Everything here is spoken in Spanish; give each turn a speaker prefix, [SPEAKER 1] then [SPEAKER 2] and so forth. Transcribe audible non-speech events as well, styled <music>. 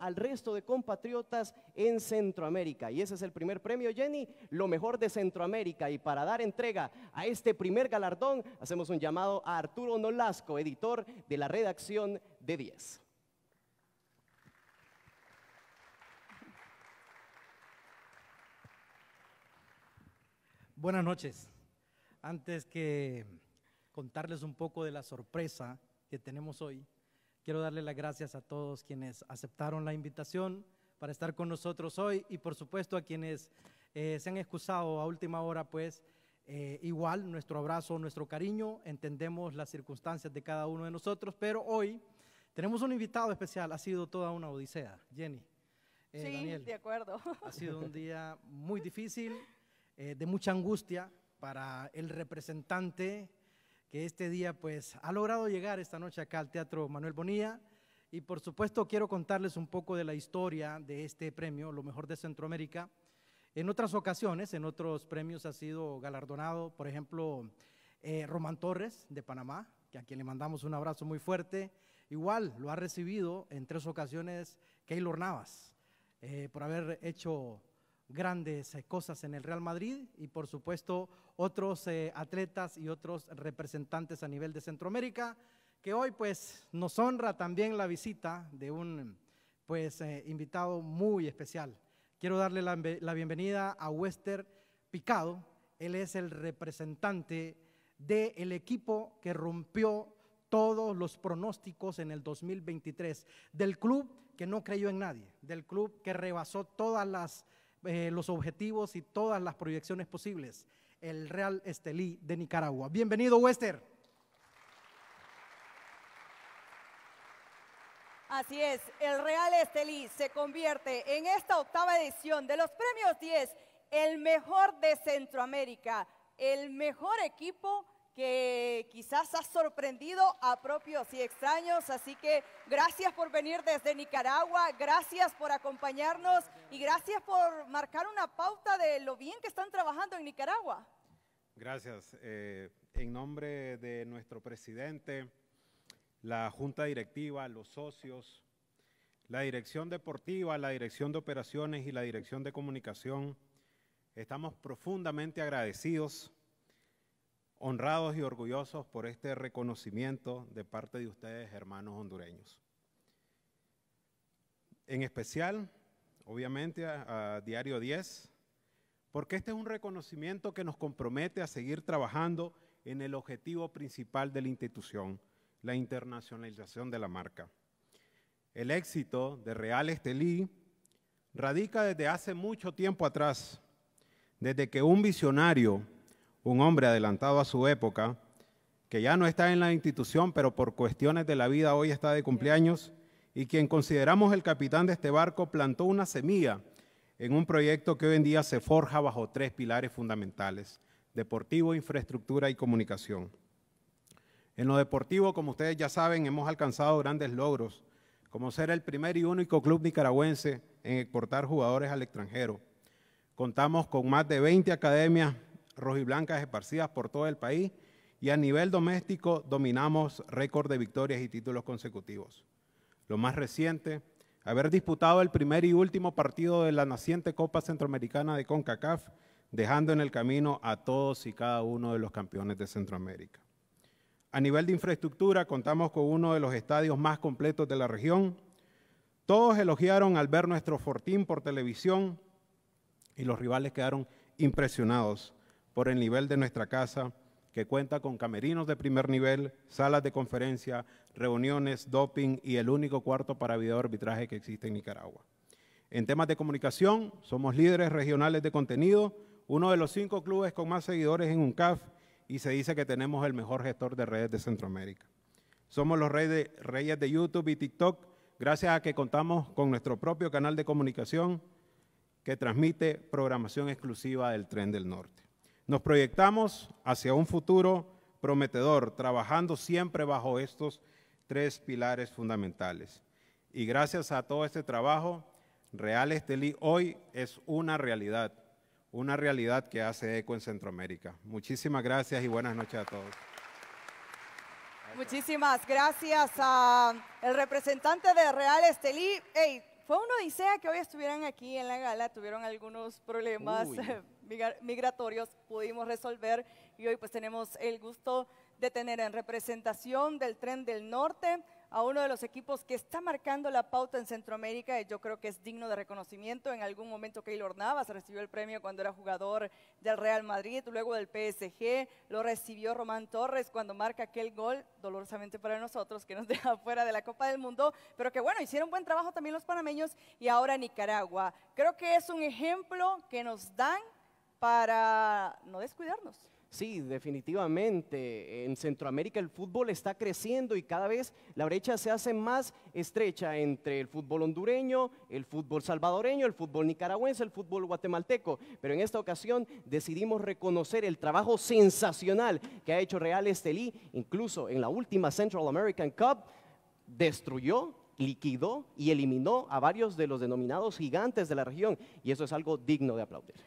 [SPEAKER 1] al resto de compatriotas en Centroamérica. Y ese es el primer premio, Jenny, lo mejor de Centroamérica. Y para dar entrega a este primer galardón, hacemos un llamado a Arturo Nolasco, editor de la redacción de 10.
[SPEAKER 2] Buenas noches. Antes que contarles un poco de la sorpresa que tenemos hoy, Quiero darle las gracias a todos quienes aceptaron la invitación para estar con nosotros hoy y por supuesto a quienes eh, se han excusado a última hora, pues eh, igual nuestro abrazo, nuestro cariño, entendemos las circunstancias de cada uno de nosotros, pero hoy tenemos un invitado especial, ha sido toda una odisea, Jenny. Eh, sí, de
[SPEAKER 3] acuerdo. Ha sido un
[SPEAKER 2] día muy difícil, de mucha angustia para el representante que este día pues ha logrado llegar esta noche acá al Teatro Manuel Bonilla. Y por supuesto quiero contarles un poco de la historia de este premio, lo mejor de Centroamérica. En otras ocasiones, en otros premios ha sido galardonado, por ejemplo, eh, Román Torres de Panamá, a quien le mandamos un abrazo muy fuerte. Igual lo ha recibido en tres ocasiones Keylor Navas eh, por haber hecho grandes eh, cosas en el Real Madrid y por supuesto otros eh, atletas y otros representantes a nivel de Centroamérica, que hoy pues nos honra también la visita de un pues eh, invitado muy especial. Quiero darle la, bienvenida a Wester Picado, él es el representante del el equipo que rompió todos los pronósticos en el 2023, del club que no creyó en nadie, del club que rebasó todas las eh, los objetivos y todas las proyecciones posibles. El Real Estelí de Nicaragua. Bienvenido, Wester.
[SPEAKER 3] Así es, el Real Estelí se convierte en esta octava edición de los Premios 10 el mejor de Centroamérica, el mejor equipo que quizás ha sorprendido a propios y extraños. Así que gracias por venir desde Nicaragua, gracias por acompañarnos y gracias por marcar una pauta de lo bien que están trabajando en Nicaragua.
[SPEAKER 4] Gracias. Eh, en nombre de nuestro presidente, la junta directiva, los socios, la dirección deportiva, la dirección de operaciones y la dirección de comunicación, estamos profundamente agradecidos honrados y orgullosos por este reconocimiento de parte de ustedes, hermanos hondureños. En especial, obviamente, a, Diario 10, porque este es un reconocimiento que nos compromete a seguir trabajando en el objetivo principal de la institución, la internacionalización de la marca. El éxito de Real Estelí radica desde hace mucho tiempo atrás, desde que un visionario un hombre adelantado a su época, que ya no está en la institución, pero por cuestiones de la vida hoy está de cumpleaños, y quien consideramos el capitán de este barco plantó una semilla en un proyecto que hoy en día se forja bajo tres pilares fundamentales, deportivo, infraestructura y comunicación. En lo deportivo, como ustedes ya saben, hemos alcanzado grandes logros, como ser el primer y único club nicaragüense en exportar jugadores al extranjero. Contamos con más de 20 academias rojiblancas esparcidas por todo el país y a nivel doméstico dominamos récord de victorias y títulos consecutivos. Lo más reciente, haber disputado el primer y último partido de la naciente Copa Centroamericana de CONCACAF, dejando en el camino a todos y cada uno de los campeones de Centroamérica. A nivel de infraestructura, contamos con uno de los estadios más completos de la región. Todos elogiaron al ver nuestro fortín por televisión y los rivales quedaron impresionados por el nivel de nuestra casa, que cuenta con camerinos de primer nivel, salas de conferencia, reuniones, doping y el único cuarto para video arbitraje que existe en Nicaragua. En temas de comunicación, somos líderes regionales de contenido, uno de los cinco clubes con más seguidores en UNCAF y se dice que tenemos el mejor gestor de redes de Centroamérica. Somos los reyes de YouTube y TikTok gracias a que contamos con nuestro propio canal de comunicación que transmite programación exclusiva del Tren del Norte. Nos proyectamos hacia un futuro prometedor, trabajando siempre bajo estos tres pilares fundamentales. Y gracias a todo este trabajo, Real Estelí hoy es una realidad, una realidad que hace eco en Centroamérica. Muchísimas gracias y buenas noches a todos.
[SPEAKER 3] Muchísimas gracias a el representante de Real Estelí. Hey, fue una odisea que hoy estuvieran aquí en la gala, tuvieron algunos problemas, <laughs> migratorios pudimos resolver y hoy pues tenemos el gusto de tener en representación del Tren del Norte a uno de los equipos que está marcando la pauta en Centroamérica y yo creo que es digno de reconocimiento. En algún momento Keylor Navas recibió el premio cuando era jugador del Real Madrid, luego del PSG, lo recibió Román Torres cuando marca aquel gol, dolorosamente para nosotros, que nos <laughs> deja fuera de la Copa del Mundo, pero que bueno, hicieron buen trabajo también los panameños y ahora Nicaragua. Creo que es un ejemplo que nos dan para no descuidarnos.
[SPEAKER 1] Sí, definitivamente. En Centroamérica el fútbol está creciendo y cada vez la brecha se hace más estrecha entre el fútbol hondureño, el fútbol salvadoreño, el fútbol nicaragüense, el fútbol guatemalteco. Pero en esta ocasión decidimos reconocer el trabajo sensacional que ha hecho Real Estelí, incluso en la última Central American Cup, destruyó liquidó y eliminó a varios de los denominados gigantes de la región y eso es algo digno de aplaudir.